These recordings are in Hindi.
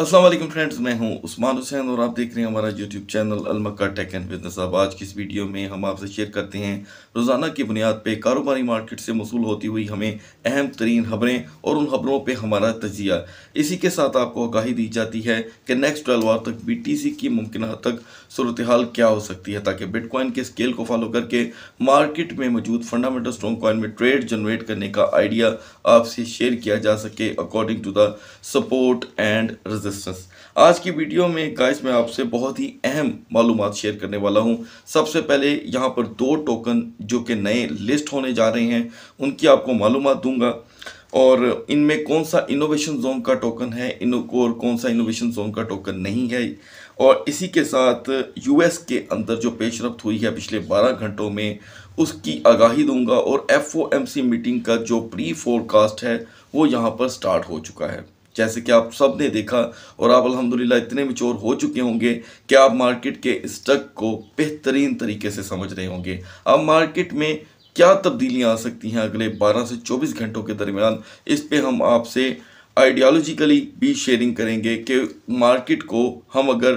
असलम फ्रेंड्स मैं हूं उस्मान हुसैन और आप देख रहे हैं हमारा यूट्यूब चैनल अलमक्का टेक एंड बिजनेस अब आज की इस वीडियो में हम आपसे शेयर करते हैं रोज़ाना की बुनियाद पे कारोबारी मार्केट से मसूल होती हुई हमें अहम तरीन खबरें और उन खबरों पे हमारा तजिया इसी के साथ आपको आगाही दी जाती है कि नेक्स्ट ट्वेल्व आवर तक बी टी सी की मुमकिन हद तक सूरत हाल क्या हो सकती है ताकि बिटकॉइन के स्केल को फॉलो करके मार्केट में मौजूद फंडामेंटल स्ट्रॉन्ग कॉइन में ट्रेड जनरेट करने का आइडिया आपसे शेयर किया जा सके according to the support and resistance आज की वीडियो में गाइस मैं आपसे बहुत ही अहम मालूम शेयर करने वाला हूं सबसे पहले यहां पर दो टोकन जो कि नए लिस्ट होने जा रहे हैं उनकी आपको मालूम दूंगा और इनमें कौन सा इनोवेशन जोन का टोकन है इनको और कौन सा इनोवेशन जोन का टोकन नहीं है और इसी के साथ यूएस के अंदर जो पेशरफ हुई है पिछले 12 घंटों में उसकी आगाही दूंगा और एफओएमसी मीटिंग का जो प्री फोरकास्ट है वो यहाँ पर स्टार्ट हो चुका है जैसे कि आप सब ने देखा और आप अलहमदिल्ला इतने मिचोर हो चुके होंगे कि आप मार्केट के स्टक को बेहतरीन तरीके से समझ रहे होंगे अब मार्केट में क्या तब्दीलियां आ सकती हैं अगले 12 से 24 घंटों के दरमियान इस पर हम आपसे आइडियालॉजिकली भी शेयरिंग करेंगे कि मार्केट को हम अगर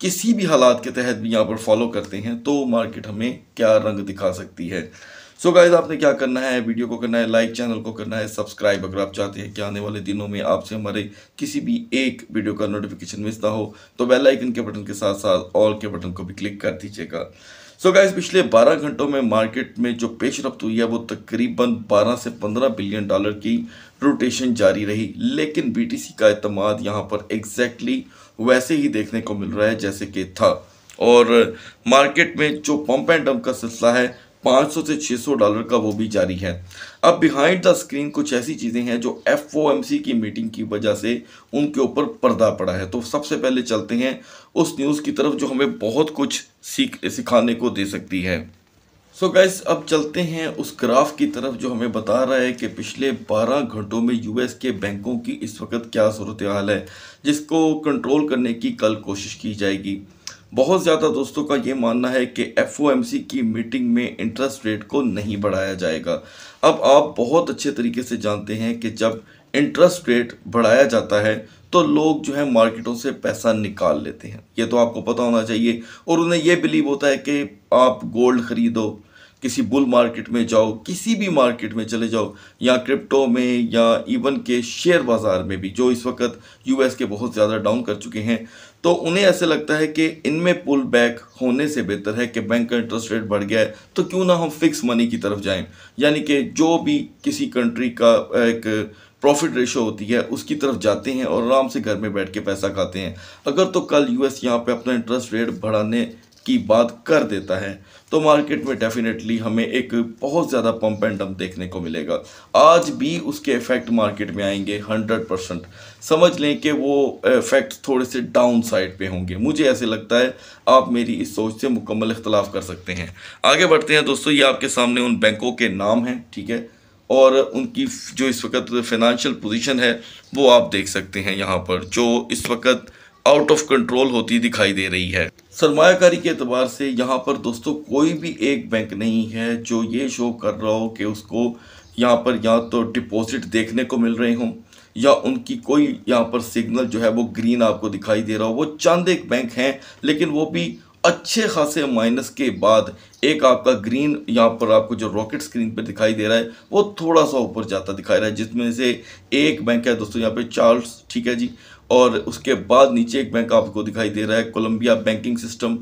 किसी भी हालात के तहत भी यहाँ पर फॉलो करते हैं तो मार्केट हमें क्या रंग दिखा सकती है सो so गाइज आपने क्या करना है वीडियो को करना है लाइक चैनल को करना है सब्सक्राइब अगर आप चाहते हैं कि आने वाले दिनों में आपसे हमारे किसी भी एक वीडियो का नोटिफिकेशन मिस हो तो बेल आइकन के बटन के साथ साथ ऑल के बटन को भी क्लिक कर दीजिएगा सो so गाइज पिछले 12 घंटों में मार्केट में जो पेश रफ्त हुई है वो तकरीबन 12 से 15 बिलियन डॉलर की रोटेशन जारी रही लेकिन बी का अतमाद यहाँ पर एग्जैक्टली exactly वैसे ही देखने को मिल रहा है जैसे कि था और मार्केट में जो पम्प एंड डम्प का सिलसिला है 500 से 600 डॉलर का वो भी जारी है अब बिहाइंड द स्क्रीन कुछ ऐसी चीज़ें हैं जो एफ की मीटिंग की वजह से उनके ऊपर पर्दा पड़ा है तो सबसे पहले चलते हैं उस न्यूज़ की तरफ जो हमें बहुत कुछ सीख सिखाने को दे सकती है सो so गैस अब चलते हैं उस ग्राफ की तरफ जो हमें बता रहा है कि पिछले 12 घंटों में यूएस के बैंकों की इस वक्त क्या सूरत हाल है जिसको कंट्रोल करने की कल कोशिश की जाएगी बहुत ज़्यादा दोस्तों का ये मानना है कि एफ की मीटिंग में इंटरेस्ट रेट को नहीं बढ़ाया जाएगा अब आप बहुत अच्छे तरीके से जानते हैं कि जब इंटरेस्ट रेट बढ़ाया जाता है तो लोग जो है मार्केटों से पैसा निकाल लेते हैं ये तो आपको पता होना चाहिए और उन्हें यह बिलीव होता है कि आप गोल्ड ख़रीदो किसी बुल मार्केट में जाओ किसी भी मार्केट में चले जाओ या क्रिप्टो में या इवन के शेयर बाज़ार में भी जो इस वक्त यूएस के बहुत ज़्यादा डाउन कर चुके हैं तो उन्हें ऐसे लगता है कि इनमें पुल बैक होने से बेहतर है कि बैंक का इंटरेस्ट रेट बढ़ गया है तो क्यों ना हम फिक्स मनी की तरफ जाएं यानी कि जो भी किसी कंट्री का एक प्रॉफिट रेशो होती है उसकी तरफ जाते हैं और आराम से घर में बैठ के पैसा खाते हैं अगर तो कल यूएस यहाँ पे अपना इंटरेस्ट रेट बढ़ाने की बात कर देता है तो मार्केट में डेफिनेटली हमें एक बहुत ज़्यादा पंप एंड डंप देखने को मिलेगा आज भी उसके इफेक्ट मार्केट में आएंगे 100 परसेंट समझ लें कि वो इफेक्ट थोड़े से डाउन साइड पे होंगे मुझे ऐसे लगता है आप मेरी इस सोच से मुकम्मल इख्तलाफ कर सकते हैं आगे बढ़ते हैं दोस्तों ये आपके सामने उन बैंकों के नाम हैं ठीक है और उनकी जो इस वक्त फिनंशियल पोजिशन है वो आप देख सकते हैं यहाँ पर जो इस वक्त आउट ऑफ कंट्रोल होती दिखाई दे रही है सरमाकारी के अतबार से यहाँ पर दोस्तों कोई भी एक बैंक नहीं है जो ये शो कर रहा हो कि उसको यहाँ पर या तो डिपॉजिट देखने को मिल रहे हों या उनकी कोई यहाँ पर सिग्नल जो है वो ग्रीन आपको दिखाई दे रहा हो वो चंद एक बैंक हैं लेकिन वो भी अच्छे खासे माइनस के बाद एक आपका ग्रीन यहाँ पर आपको जो रॉकेट स्क्रीन पर दिखाई दे रहा है वो थोड़ा सा ऊपर जाता दिखाई रहा है जिसमें से एक बैंक है दोस्तों यहाँ पे चार्ल्स ठीक है जी और उसके बाद नीचे एक बैंक आपको दिखाई दे रहा है कोलंबिया बैंकिंग सिस्टम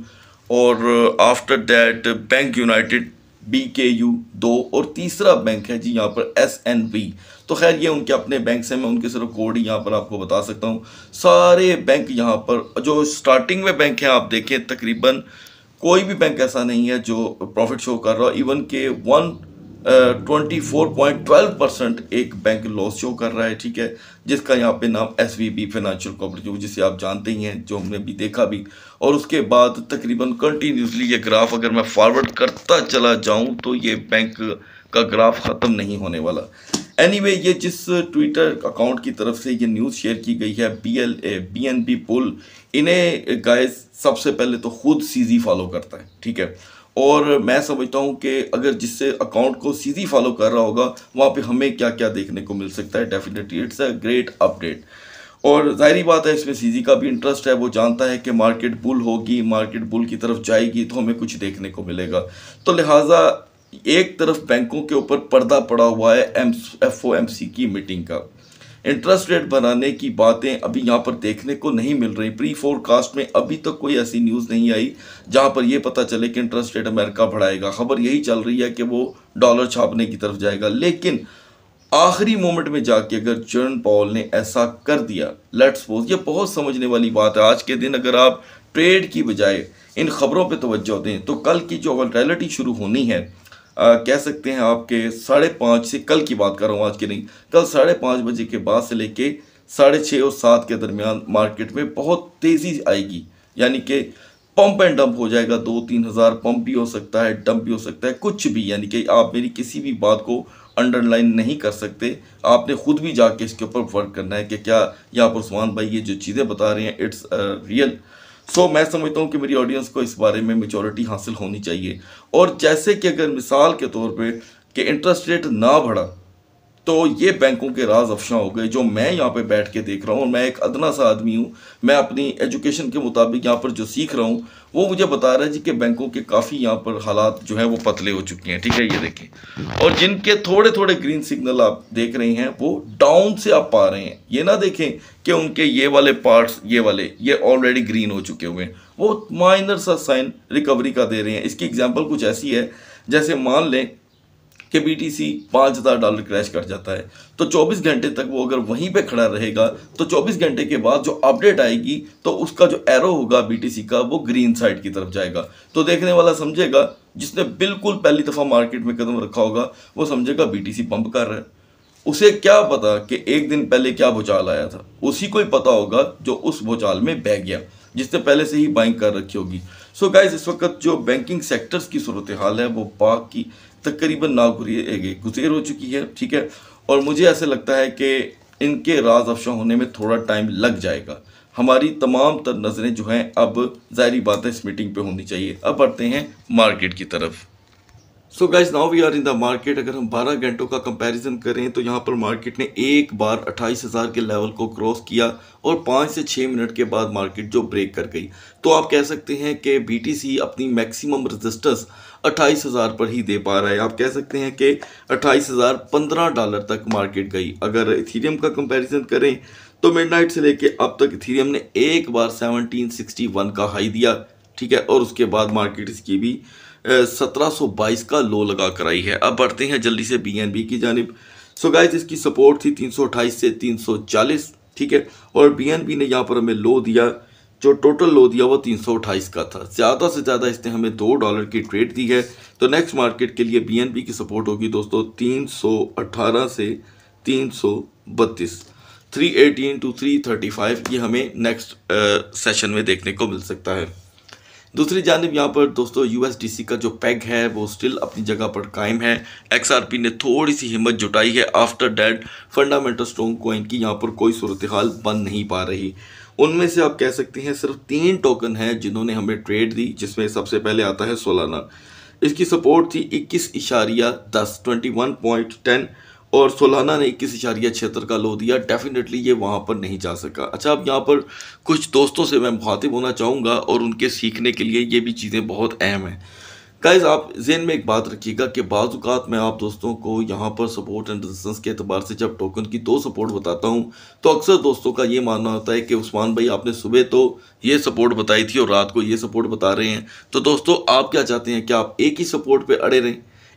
और after that bank united B K U दो और तीसरा बैंक है जी यहाँ पर एस एन पी तो खैर ये उनके अपने बैंक से मैं उनके सिर्फ कोड ही यहाँ पर आपको बता सकता हूँ सारे बैंक यहाँ पर जो स्टार्टिंग में बैंक हैं आप देखें तकरीबन कोई भी बैंक ऐसा नहीं है जो प्रॉफिट शो कर रहा हो इवन के one twenty four point twelve percent एक बैंक लॉस शो कर रहा है ठीक है जिसका यहाँ पे नाम S V B financial cooperative जिसे आप जानते ही हैं जो हमने भी देखा भी और उसके बाद तकरीबन कंटिन्यूसली ये ग्राफ अगर मैं फॉरवर्ड करता चला जाऊँ तो ये बैंक का ग्राफ ख़त्म नहीं होने वाला एनीवे anyway, ये जिस ट्विटर अकाउंट की तरफ से ये न्यूज़ शेयर की गई है B L A B N B पुल इन्हें गाय सबसे पहले तो खुद सीजी फॉलो करता है ठीक है और मैं समझता हूँ कि अगर जिससे अकाउंट को सीधी फॉलो कर रहा होगा वहाँ पे हमें क्या क्या देखने को मिल सकता है definitely it's a great update और जाहिर बात है इसमें सीजी का भी इंटरेस्ट है वो जानता है कि मार्केट बुल होगी मार्केट बुल की तरफ जाएगी तो हमें कुछ देखने को मिलेगा तो लिहाजा एक तरफ बैंकों के ऊपर पर्दा पड़ा हुआ है M F O M C की मीटिंग का इंटरेस्ट रेट बनाने की बातें अभी यहाँ पर देखने को नहीं मिल रही प्री फोरकास्ट में अभी तक तो कोई ऐसी न्यूज़ नहीं आई जहाँ पर यह पता चले कि इंटरेस्ट रेट अमेरिका बढ़ाएगा खबर यही चल रही है कि वो डॉलर छापने की तरफ जाएगा लेकिन आखिरी मोमेंट में जाके अगर जर्न पॉल ने ऐसा कर दिया लेट्स सपोज ये बहुत समझने वाली बात है आज के दिन अगर आप ट्रेड की बजाय इन खबरों पे तवज्जो दें तो कल की जो वॉलटैलिटी शुरू होनी है आ, कह सकते हैं आपके साढ़े पाँच से कल की बात कर रहा हूँ आज की नहीं कल साढ़े पाँच बजे के बाद से लेके साढ़े छः और सात के दरमियान मार्केट में बहुत तेज़ी आएगी यानी कि पंप एंड डंप हो जाएगा दो तीन हज़ार पम्प भी हो सकता है डंप भी हो सकता है कुछ भी यानी कि आप मेरी किसी भी बात को अंडरलाइन नहीं कर सकते आपने खुद भी जाके इसके ऊपर वर्क करना है कि क्या यहाँ पर उस्मान भाई ये जो चीज़ें बता रहे हैं इट्स रियल uh, सो मैं समझता हूँ कि मेरी ऑडियंस को इस बारे में मेचोरिटी हासिल होनी चाहिए और जैसे कि अगर मिसाल के तौर पर कि इंटरेस्ट रेट ना बढ़ा तो ये बैंकों के राज अफशा हो गए जो मैं यहाँ पे बैठ के देख रहा हूँ और मैं एक अदना सा आदमी हूँ मैं अपनी एजुकेशन के मुताबिक यहाँ पर जो सीख रहा हूँ वो मुझे बता रहा है जी कि बैंकों के काफ़ी यहाँ पर हालात जो हैं वो पतले हो चुके हैं ठीक है ये देखें और जिनके थोड़े थोड़े ग्रीन सिग्नल आप देख रहे हैं वो डाउन से आप पा रहे हैं ये ना देखें कि उनके ये वाले पार्ट्स ये वाले ये ऑलरेडी ग्रीन हो चुके हुए हैं वो माइनर सा साइन रिकवरी का दे रहे हैं इसकी एग्जाम्पल कुछ ऐसी है जैसे मान लें कि बीटीसी 5000 डॉलर क्रैश कर जाता है तो 24 घंटे तक वो अगर वहीं पे खड़ा रहेगा तो 24 घंटे के बाद जो अपडेट आएगी तो उसका जो एरो होगा बीटीसी का वो ग्रीन साइड की तरफ जाएगा तो देखने वाला समझेगा जिसने बिल्कुल पहली दफ़ा मार्केट में कदम रखा होगा वो समझेगा सी पंप कर रहा है उसे क्या पता कि एक दिन पहले क्या भूचाल आया था उसी को ही पता होगा जो उस भूचाल में बह गया जिसने पहले से ही बाइंग कर रखी होगी सो so गाइज इस वक्त जो बैंकिंग सेक्टर्स की सूरत हाल है वो पाक की तकरीबन नागुरी गुजेर हो चुकी है ठीक है और मुझे ऐसे लगता है कि इनके राज अफशा होने में थोड़ा टाइम लग जाएगा हमारी तमाम तर नज़रें जो हैं अब ज़ाहरी बातें इस मीटिंग पे होनी चाहिए अब बढ़ते हैं मार्केट की तरफ so guys now we are in the market अगर हम 12 घंटों का कंपैरिजन करें तो यहाँ पर मार्केट ने एक बार 28,000 के लेवल को क्रॉस किया और 5 से 6 मिनट के बाद मार्केट जो ब्रेक कर गई तो आप कह सकते हैं कि बीटीसी अपनी मैक्सिमम रेजिस्टेंस 28,000 पर ही दे पा रहा है आप कह सकते हैं कि 28,015 डॉलर तक मार्केट गई अगर इथीरियम का कंपेरिजन करें तो मिड से लेकर अब तक इथीरियम ने एक बार सेवनटीन का हाई दिया ठीक है और उसके बाद मार्केट इसकी भी 1722 का लो लगा कर आई है अब बढ़ते हैं जल्दी से बीएनबी की जानब सो गाइज इसकी सपोर्ट थी 328 से 340 ठीक है और बीएनबी ने यहाँ पर हमें लो दिया जो टोटल लो दिया वो 328 का था ज़्यादा से ज़्यादा इसने हमें दो डॉलर की ट्रेड दी है तो नेक्स्ट मार्केट के लिए बी की सपोर्ट होगी दोस्तों 318 से 332 318 टू 335 ये हमें नेक्स्ट सेशन में देखने को मिल सकता है दूसरी जानब यहाँ पर दोस्तों यूएसडीसी का जो पैग है वो स्टिल अपनी जगह पर कायम है एक्सआरपी ने थोड़ी सी हिम्मत जुटाई है after that fundamental strong coin की यहाँ पर कोई सूरत हाल बन नहीं पा रही उनमें से आप कह सकते हैं सिर्फ तीन टोकन हैं जिन्होंने हमें ट्रेड दी जिसमें सबसे पहले आता है सोलाना इसकी सपोर्ट थी इक्कीस इशारिया दस ट्वेंटी वन पॉइंट टेन और सोलाना ने इक्कीस इशारिया क्षेत्र का लो दिया डेफिनेटली ये वहाँ पर नहीं जा सका अच्छा अब यहाँ पर कुछ दोस्तों से मैं मुखातिब होना चाहूँगा और उनके सीखने के लिए ये भी चीज़ें बहुत अहम हैं गाइज आप जेन में एक बात रखिएगा कि बाज़ात मैं आप दोस्तों को यहाँ पर सपोर्ट एंड रेजिस्टेंस के अतबार से जब टोकन की दो सपोर्ट बताता हूँ तो अक्सर दोस्तों का ये मानना होता है कि उस्मान भाई आपने सुबह तो ये सपोर्ट बताई थी और रात को ये सपोर्ट बता रहे हैं तो दोस्तों आप क्या चाहते हैं कि आप एक ही सपोर्ट पर अड़े रहें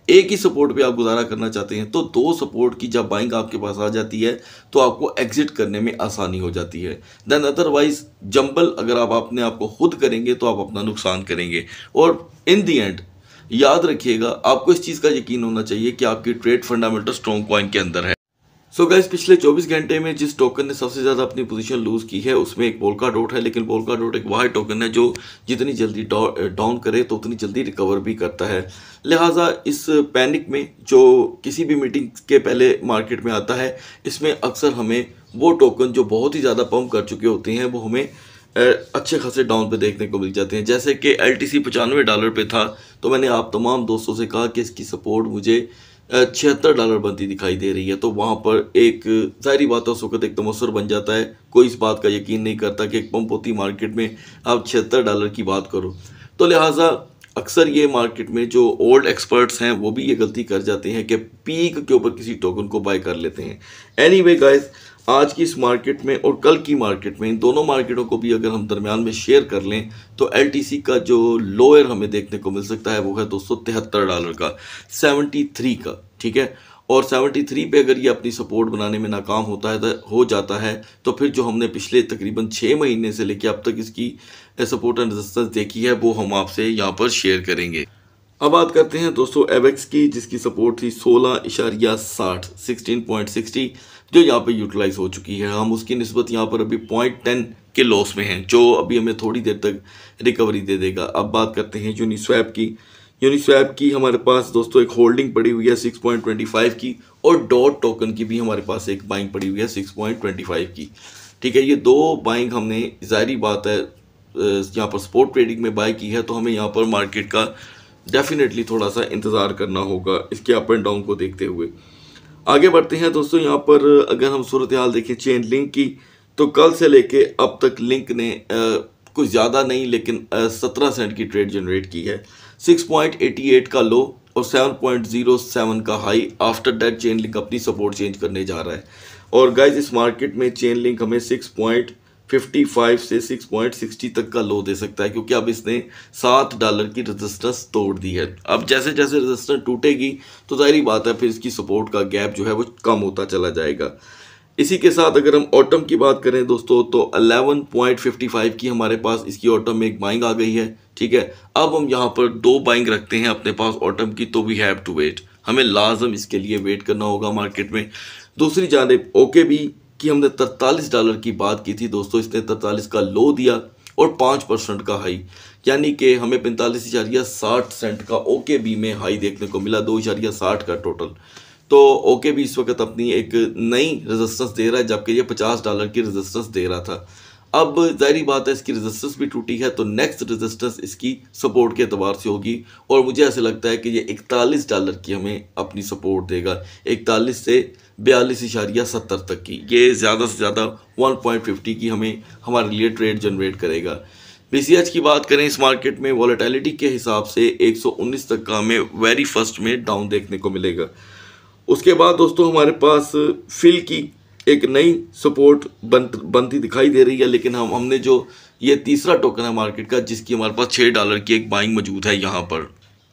एक ही सपोर्ट पे आप गुजारा करना चाहते हैं तो दो सपोर्ट की जब बाइंग आपके पास आ जाती है तो आपको एग्जिट करने में आसानी हो जाती है देन अदरवाइज जंबल अगर आप अपने आप को खुद करेंगे तो आप अपना नुकसान करेंगे और इन दी एंड याद रखिएगा आपको इस चीज़ का यकीन होना चाहिए कि आपकी ट्रेड फंडामेंटल स्ट्रॉन्ग कॉइन के अंदर है सो so गैस पिछले 24 घंटे में जिस टोकन ने सबसे ज़्यादा अपनी पोजीशन लूज़ की है उसमें एक बोलका डोट है लेकिन बोलका डोट एक वाह टोकन है जो जितनी जल्दी डाउन eh, करे तो उतनी जल्दी रिकवर भी करता है लिहाजा इस पैनिक में जो किसी भी मीटिंग के पहले मार्केट में आता है इसमें अक्सर हमें वो टोकन जो बहुत ही ज़्यादा पम्प कर चुके होते हैं वो हमें eh, अच्छे खासे डाउन पे देखने को मिल जाते हैं जैसे कि एल टी सी पचानवे डॉलर पे था तो मैंने आप तमाम दोस्तों से कहा कि इसकी सपोर्ट मुझे छिहत्तर डॉलर बनती दिखाई दे रही है तो वहाँ पर एक सारी बात उस वक्त एक तमसर बन जाता है कोई इस बात का यकीन नहीं करता कि एक पंपोती मार्केट में आप छिहत्तर डॉलर की बात करो तो लिहाजा अक्सर ये मार्केट में जो ओल्ड एक्सपर्ट्स हैं वो भी ये गलती कर जाते हैं कि पीक के ऊपर किसी टोकन को बाय कर लेते हैं एनी वे गाइज आज की इस मार्केट में और कल की मार्केट में इन दोनों मार्केटों को भी अगर हम दरमियान में शेयर कर लें तो एल का जो लोअर हमें देखने को मिल सकता है वो है दो डॉलर का 73 का ठीक है और 73 पे अगर ये अपनी सपोर्ट बनाने में नाकाम होता है तो हो जाता है तो फिर जो हमने पिछले तकरीबन छः महीने से लेके अब तक इसकी सपोर्ट एंड रजिस्टेंस देखी है वो हम आपसे यहाँ पर शेयर करेंगे अब बात करते हैं दोस्तों एवेक्स की जिसकी सपोर्ट थी सोलह इशारिया साठ सिक्सटीन पॉइंट सिक्सटी जो यहाँ पे यूटिलाइज हो चुकी है हम उसकी नस्बत यहाँ पर अभी पॉइंट टेन के लॉस में हैं जो अभी हमें थोड़ी देर तक रिकवरी दे देगा अब बात करते हैं यूनिस्वैप की यूनिस्वैप की हमारे पास दोस्तों एक होल्डिंग पड़ी हुई है सिक्स की और डॉट टोकन की भी हमारे पास एक बाइंग पड़ी हुई है सिक्स की ठीक है ये दो बाइंग हमने जाहिर बात है यहाँ पर स्पोर्ट ट्रेडिंग में बाई की है तो हमें यहाँ पर मार्केट का डेफिनेटली थोड़ा सा इंतज़ार करना होगा इसके अप एंड डाउन को देखते हुए आगे बढ़ते हैं दोस्तों यहाँ पर अगर हम सूरत हाल देखें चेन लिंक की तो कल से लेके अब तक लिंक ने आ, कुछ ज़्यादा नहीं लेकिन सत्रह सेंट की ट्रेड जनरेट की है सिक्स पॉइंट एटी एट का लो और सेवन पॉइंट जीरो सेवन का high after that Chainlink अपनी सपोर्ट चेंज करने जा रहा है और गाइज इस मार्केट में चेन लिंक हमें सिक्स पॉइंट 55 से 6.60 तक का लो दे सकता है क्योंकि अब इसने सात डॉलर की रेजिस्टेंस तोड़ दी है अब जैसे जैसे रेजिस्टेंस टूटेगी तो जाहिर बात है फिर इसकी सपोर्ट का गैप जो है वो कम होता चला जाएगा इसी के साथ अगर हम ऑटम की बात करें दोस्तों तो 11.55 की हमारे पास इसकी ऑटम में एक बाइंग आ गई है ठीक है अब हम यहाँ पर दो बाइंग रखते हैं अपने पास ऑटम की तो वी हैव टू वेट हमें लाजम इसके लिए वेट करना होगा मार्केट में दूसरी जानब ओके भी की हमने तरतालीस डॉलर की बात की थी दोस्तों इसने तरतालीस का लो दिया और पांच परसेंट का हाई यानी कि हमें पैंतालीस इशारिया साठ सेंट का ओके बी में हाई देखने को मिला दो इशारिया साठ का टोटल तो ओके बी इस वक्त अपनी एक नई रेजिस्टेंस दे रहा है जबकि ये पचास डॉलर की रेजिस्टेंस दे रहा था अब जहरी बात है इसकी रेजिस्टेंस भी टूटी है तो नेक्स्ट रेजिस्टेंस इसकी सपोर्ट के अतबार से होगी और मुझे ऐसा लगता है कि ये इकतालीस डॉलर की हमें अपनी सपोर्ट देगा इकतालीस से बयालीस इशारिया सत्तर तक की ये ज़्यादा से ज़्यादा वन पॉइंट फिफ्टी की हमें हमारे लिए ट्रेड जनरेट करेगा बी की बात करें इस मार्केट में वॉलेटिलिटी के हिसाब से उन्नीस तक का हमें वेरी फर्स्ट में डाउन देखने को मिलेगा उसके बाद दोस्तों हमारे पास फिल की एक नई सपोर्ट बन बनती दिखाई दे रही है लेकिन हम हमने जो ये तीसरा टोकन है मार्केट का जिसकी हमारे पास छः डॉलर की एक बाइंग मौजूद है यहाँ पर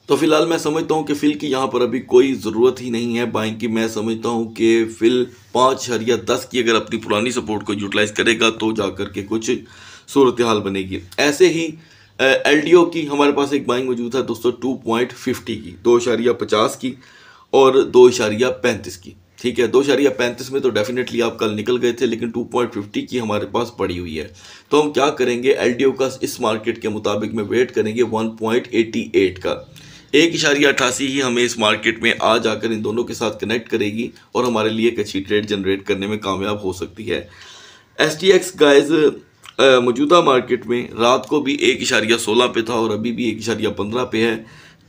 तो फिलहाल मैं समझता हूँ कि फ़िल की यहाँ पर अभी कोई ज़रूरत ही नहीं है बाइंग की मैं समझता हूँ कि फ़िल पाँच हर या दस की अगर अपनी पुरानी सपोर्ट को यूटिलाइज़ करेगा तो जा कर के कुछ सूरत हाल बनेगी ऐसे ही एल डी ओ की हमारे पास एक बाइंग मौजूद है दोस्तों टू पॉइंट फिफ्टी की दो इशारिया पचास की और दो इशारिया पैंतीस की ठीक है दो शरिया पैंतीस में तो डेफिनेटली आप कल निकल गए थे लेकिन 2.50 की हमारे पास पड़ी हुई है तो हम क्या करेंगे एल का इस मार्केट के मुताबिक में वेट करेंगे 1.88 का एक इशारिया अठासी ही हमें इस मार्केट में आ जाकर इन दोनों के साथ कनेक्ट करेगी और हमारे लिए एक अच्छी ट्रेड जनरेट करने में कामयाब हो सकती है एस टी एक्स गाइज मौजूदा मार्केट में रात को भी एक इशारिया सोलह पे था और अभी भी एक इशारिया पंद्रह पे है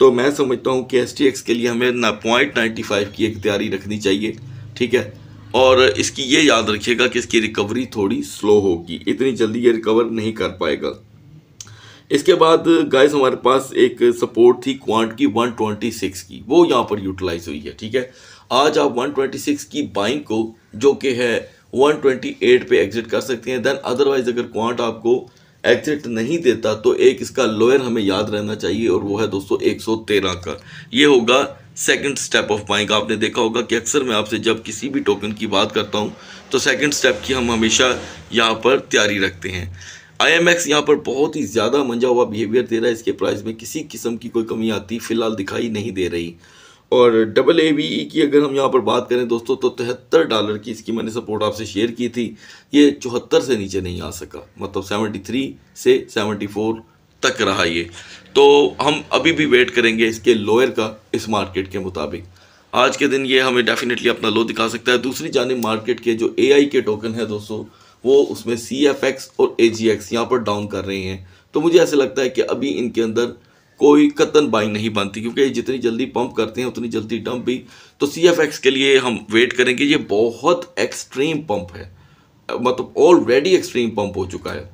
तो मैं समझता हूँ कि एस के लिए हमें ना पॉइंट नाइन्टी फाइव की एक तैयारी रखनी चाहिए ठीक है और इसकी ये याद रखिएगा कि इसकी रिकवरी थोड़ी स्लो होगी इतनी जल्दी ये रिकवर नहीं कर पाएगा इसके बाद गाइस हमारे पास एक सपोर्ट थी क्वांट की 126 की वो यहाँ पर यूटिलाइज हुई है ठीक है आज आप 126 की बाइंग को जो कि है 128 पे एग्जिट कर सकते हैं देन अदरवाइज अगर क्वांट आपको एग्जिट नहीं देता तो एक इसका लोअर हमें याद रहना चाहिए और वो है दोस्तों 113 का ये होगा सेकंड स्टेप ऑफ बाइंग आपने देखा होगा कि अक्सर मैं आपसे जब किसी भी टोकन की बात करता हूँ तो सेकंड स्टेप की हम हमेशा यहाँ पर तैयारी रखते हैं आई एम एक्स यहाँ पर बहुत ही ज़्यादा मंजा हुआ बिहेवियर दे रहा है इसके प्राइस में किसी किस्म की कोई कमी आती फिलहाल दिखाई नहीं दे रही और डबल ए बी ई की अगर हम यहाँ पर बात करें दोस्तों तो तिहत्तर डॉलर की इसकी मैंने सपोर्ट आपसे शेयर की थी ये चौहत्तर से नीचे नहीं आ सका मतलब सेवेंटी थ्री से सेवेंटी फोर तक रहा ये तो हम अभी भी वेट करेंगे इसके लोअर का इस मार्केट के मुताबिक आज के दिन ये हमें डेफिनेटली अपना लो दिखा सकता है दूसरी जानब मार्केट के जो ए के टोकन है दोस्तों वो उसमें सी एफ एक्स और ए जी एक्स यहाँ पर डाउन कर रहे हैं तो मुझे ऐसे लगता है कि अभी इनके अंदर कोई कतन बाइंग नहीं बनती क्योंकि जितनी जल्दी पंप करते हैं उतनी जल्दी डंप भी तो सी एफ एक्स के लिए हम वेट करेंगे ये बहुत एक्सट्रीम पंप है मतलब ऑलरेडी एक्सट्रीम पंप हो चुका है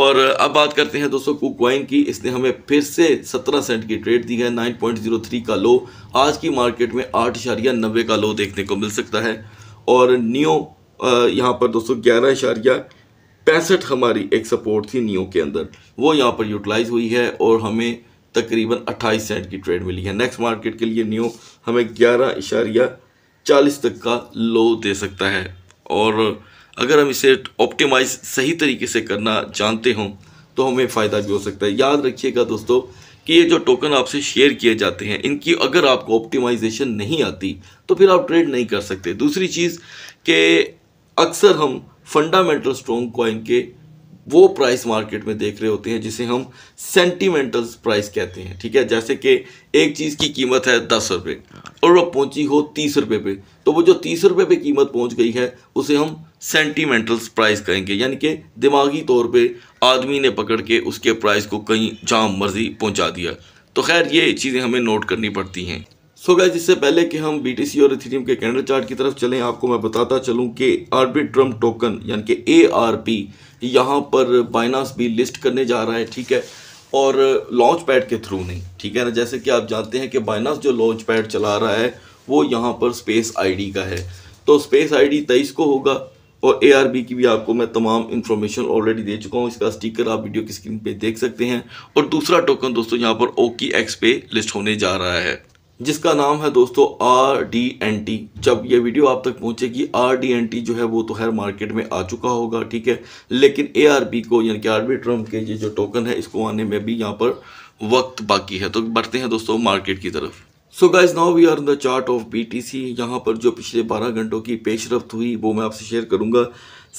और अब बात करते हैं दोस्तों कुकवाइन की इसने हमें फिर से 17 सेंट की ट्रेड दी है 9.03 का लो आज की मार्केट में आठ इशारिया नब्बे का लो देखने को मिल सकता है और नियो यहाँ पर दोस्तों ग्यारह इशारिया पैंसठ हमारी एक सपोर्ट थी नियो के अंदर वो यहाँ पर यूटिलाइज हुई है और हमें तकरीबन 28 सेंट की ट्रेड मिली है नेक्स्ट मार्केट के लिए नियो हमें ग्यारह इशारिया चालीस तक का लो दे सकता है और अगर हम इसे ऑप्टिमाइज सही तरीके से करना जानते हों तो हमें फ़ायदा भी हो सकता है याद रखिएगा दोस्तों कि ये जो टोकन आपसे शेयर किए जाते हैं इनकी अगर आपको ऑप्टिमाइजेशन नहीं आती तो फिर आप ट्रेड नहीं कर सकते दूसरी चीज़ के अक्सर हम फंडामेंटल स्ट्रॉन्ग कॉइन के वो प्राइस मार्केट में देख रहे होते हैं जिसे हम सेंटीमेंटल प्राइस कहते हैं ठीक है जैसे कि एक चीज़ की कीमत है दस रुपये और वह पहुंची हो तीस रुपये पे तो वो जो तीस रुपये पे कीमत पहुंच गई है उसे हम सेंटीमेंटल प्राइस कहेंगे यानी कि दिमागी तौर पे आदमी ने पकड़ के उसके प्राइस को कहीं जहाँ मर्जी पहुँचा दिया तो खैर ये चीज़ें हमें नोट करनी पड़ती हैं सो so गैस इससे पहले कि हम सी और इथेरियम के कैंडल चार्ट की तरफ चलें आपको मैं बताता चलूं कि आर्बिट्रम टोकन यानी कि ए आर पी यहाँ पर बाइनास भी लिस्ट करने जा रहा है ठीक है और लॉन्च पैड के थ्रू नहीं ठीक है ना जैसे कि आप जानते हैं कि बाइनास जो लॉन्च पैड चला रहा है वो यहाँ पर स्पेस आईडी का है तो स्पेस आईडी डी को होगा और ए की भी आपको मैं तमाम इन्फॉर्मेशन ऑलरेडी दे चुका हूँ इसका स्टिकर आप वीडियो की स्क्रीन पर देख सकते हैं और दूसरा टोकन दोस्तों यहाँ पर ओ एक्स पे लिस्ट होने जा रहा है जिसका नाम है दोस्तों आर डी एन टी जब ये वीडियो आप तक पहुंचेगी आर डी एन टी जो है वो तो हर मार्केट में आ चुका होगा ठीक है लेकिन ए आर बी को यानी कि ट्रम्प के ये जो टोकन है इसको आने में भी यहाँ पर वक्त बाकी है तो बढ़ते हैं दोस्तों मार्केट की तरफ so guys now we are in the chart of B T C यहाँ पर जो पिछले बारह घंटों की पेशरफ हुई वो मैं आपसे शेयर करूँगा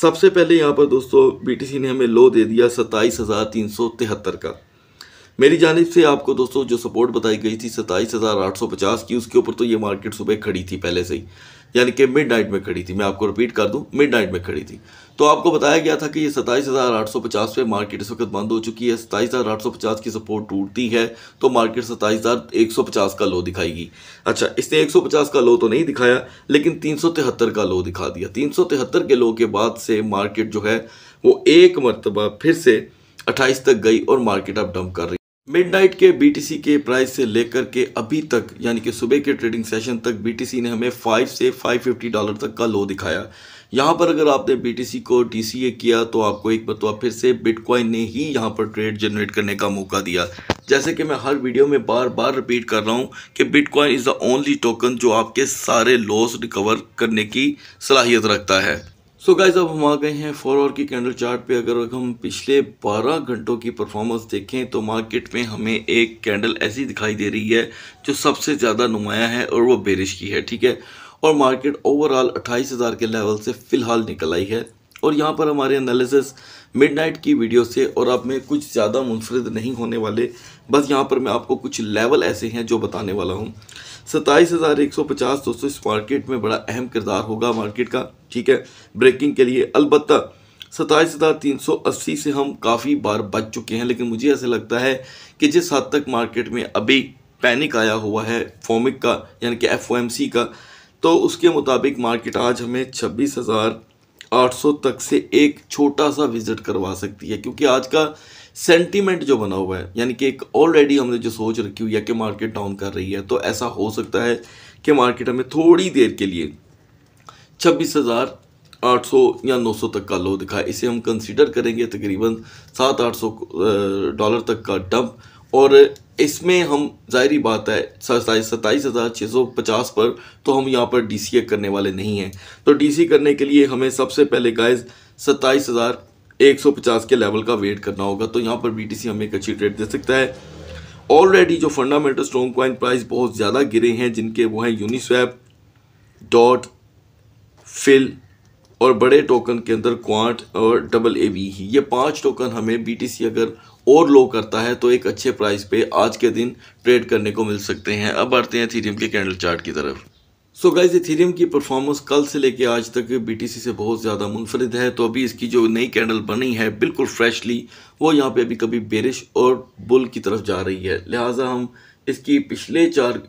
सबसे पहले यहाँ पर दोस्तों बी टी सी ने हमें लो दे दिया सत्ताईस हज़ार तीन सौ तिहत्तर का मेरी जानब से आपको दोस्तों जो सपोर्ट बताई गई थी सताईस हज़ार आठ सौ पचास की उसके ऊपर तो ये मार्केट सुबह खड़ी थी पहले से ही यानी कि मिड नाइट में खड़ी थी मैं आपको रिपीट कर दूं मिड नाइट में खड़ी थी तो आपको बताया गया था कि ये सताईस हज़ार आठ सौ पचास पे मार्केट इस वक्त बंद हो चुकी है सताईस हज़ार आठ सौ पचास की सपोर्ट टूटती है तो मार्केट सताईस हज़ार एक सौ पचास का लो दिखाएगी अच्छा इसने एक सौ पचास का लो तो नहीं दिखाया लेकिन तीन सौ तिहत्तर का लो दिखा दिया तीन सौ तिहत्तर के लो के बाद से मार्केट जो है वो एक मरतबा फिर से अट्ठाईस तक गई और मार्केट अब डंप कर रही मिडनाइट के बीटीसी के प्राइस से लेकर के अभी तक यानी कि सुबह के ट्रेडिंग सेशन तक बीटीसी ने हमें 5 से 550 डॉलर तक का लो दिखाया यहाँ पर अगर आपने बीटीसी को टीसीए किया तो आपको एक बतवा फिर से बिटकॉइन ने ही यहाँ पर ट्रेड जनरेट करने का मौका दिया जैसे कि मैं हर वीडियो में बार बार रिपीट कर रहा हूँ कि bitcoin is the only token जो आपके सारे लॉस रिकवर करने की सलाहियत रखता है सो गाइज अब हम आ गए हैं फोर आवर की कैंडल चार्ट पे अगर हम पिछले 12 घंटों की परफॉर्मेंस देखें तो मार्केट में हमें एक कैंडल ऐसी दिखाई दे रही है जो सबसे ज़्यादा नुमाया है और वो बेरिश की है ठीक है और मार्केट ओवरऑल 28,000 के लेवल से फ़िलहाल निकल आई है और यहाँ पर हमारे एनालिसिस मिडनाइट की वीडियो से और अब में कुछ ज़्यादा मुनफरद नहीं होने वाले बस यहाँ पर मैं आपको कुछ लेवल ऐसे हैं जो बताने वाला हूँ सत्ताईस हज़ार एक सौ पचास दोस्तों इस मार्केट में बड़ा अहम किरदार होगा मार्केट का ठीक है ब्रेकिंग के लिए अलबत्त सताईस हज़ार तीन सौ अस्सी से हम काफ़ी बार बच चुके हैं लेकिन मुझे ऐसा लगता है कि जिस हद तक मार्केट में अभी पैनिक आया हुआ है फोमिक का यानी कि एफ का तो उसके मुताबिक मार्केट आज हमें छब्बीस हज़ार आठ सौ तक से एक छोटा सा विज़िट करवा सकती है क्योंकि आज का सेंटीमेंट जो बना हुआ है यानी कि एक ऑलरेडी हमने जो सोच रखी हुई है कि मार्केट डाउन कर रही है तो ऐसा हो सकता है कि मार्केट हमें थोड़ी देर के लिए छब्बीस हज़ार सौ या 900 तक का लो दिखा इसे हम कंसीडर करेंगे तकरीबन सात आठ सौ डॉलर तक का डंप और इसमें हम जाहरी बात है सताईस सताईस हज़ार छः सौ पचास पर तो हम यहाँ पर डी सी करने वाले नहीं हैं तो डी सी करने के लिए हमें सबसे पहले गाइज सताईस हज़ार 150 के लेवल का वेट करना होगा तो यहाँ पर बीटीसी हमें एक अच्छी ट्रेड दे सकता है ऑलरेडी जो फंडामेंटल स्ट्रॉन्ग क्वाइन प्राइस बहुत ज़्यादा गिरे हैं जिनके वो हैं यूनिस्वैप डॉट फिल और बड़े टोकन के अंदर क्वांट और डबल ए वी ही ये पांच टोकन हमें बीटीसी अगर और लो करता है तो एक अच्छे प्राइस पे आज के दिन ट्रेड करने को मिल सकते हैं अब बढ़ते हैं थीरियम के कैंडल चार्ट की तरफ सो गाइज इथेरियम की परफॉर्मेंस कल से लेके आज तक बीटीसी से बहुत ज़्यादा मुनफरद है तो अभी इसकी जो नई कैंडल बनी है बिल्कुल फ्रेशली वो यहाँ पे अभी कभी बेरिश और बुल की तरफ जा रही है लिहाजा हम इसकी पिछले चार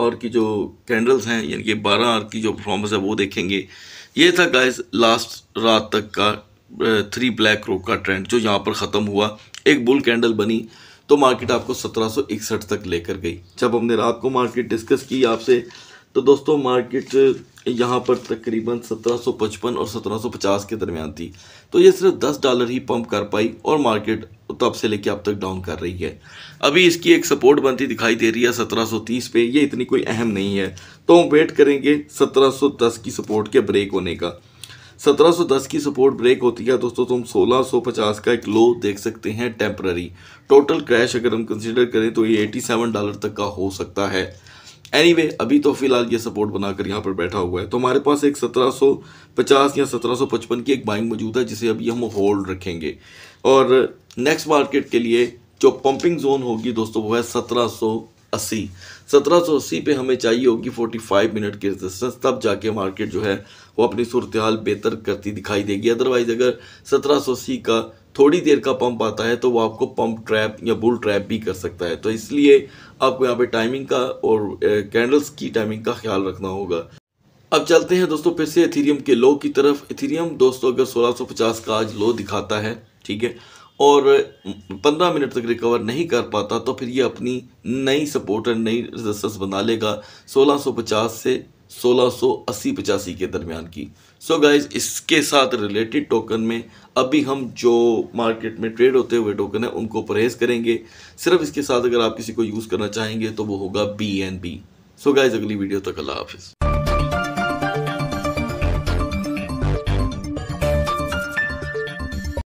और की जो कैंडल्स हैं यानी कि बारह आर की जो परफॉर्मेंस है वो देखेंगे ये था गाइज लास्ट रात तक का थ्री ब्लैक रोक का ट्रेंड जो यहाँ पर ख़त्म हुआ एक बुल कैंडल बनी तो मार्केट आपको सत्रह तक लेकर गई जब हमने रात को मार्केट डिस्कस की आपसे तो दोस्तों मार्केट यहाँ पर तकरीबन 1755 और 1750 के दरमियान थी तो ये सिर्फ 10 डॉलर ही पंप कर पाई और मार्केट तब से लेके अब तक डाउन कर रही है अभी इसकी एक सपोर्ट बनती दिखाई दे रही है 1730 पे ये इतनी कोई अहम नहीं है तो हम वेट करेंगे 1710 की सपोर्ट के ब्रेक होने का 1710 की सपोर्ट ब्रेक होती है दोस्तों तो हम 1650 का एक लो देख सकते हैं टेम्प्ररी टोटल क्रैश अगर हम कंसिडर करें तो ये एटी डॉलर तक का हो सकता है एनी anyway, अभी तो फिलहाल ये सपोर्ट बनाकर यहाँ पर बैठा हुआ है तो हमारे पास एक 1750 या 1755 की एक बाइंग मौजूद है जिसे अभी हम होल्ड रखेंगे और नेक्स्ट मार्केट के लिए जो पंपिंग जोन होगी दोस्तों वो है 1780 1780 पे हमें चाहिए होगी 45 मिनट की रेजिस्टेंस तब जाके मार्केट जो है वो अपनी सूरत हाल बेहतर करती दिखाई देगी अदरवाइज़ अगर सत्रह का थोड़ी देर का पंप आता है तो वो आपको पंप ट्रैप या बुल ट्रैप भी कर सकता है तो इसलिए आपको यहाँ पे टाइमिंग का और कैंडल्स की टाइमिंग का ख्याल रखना होगा अब चलते हैं दोस्तों फिर से इथीरियम के लो की तरफ इथीरियम दोस्तों अगर 1650 का आज लो दिखाता है ठीक है और 15 मिनट तक रिकवर नहीं कर पाता तो फिर ये अपनी नई सपोर्ट और नई रजिस्टेंस बना लेगा 1650 से सोलह सौ पचासी के दरमियान की सो so गाइज इसके साथ रिलेटेड टोकन में अभी हम जो मार्केट में ट्रेड होते हुए टोकन है उनको परहेज करेंगे सिर्फ इसके साथ अगर आप किसी को यूज़ करना चाहेंगे तो वो होगा B N B so guys अगली वीडियो तक अल्लाह हाफिज़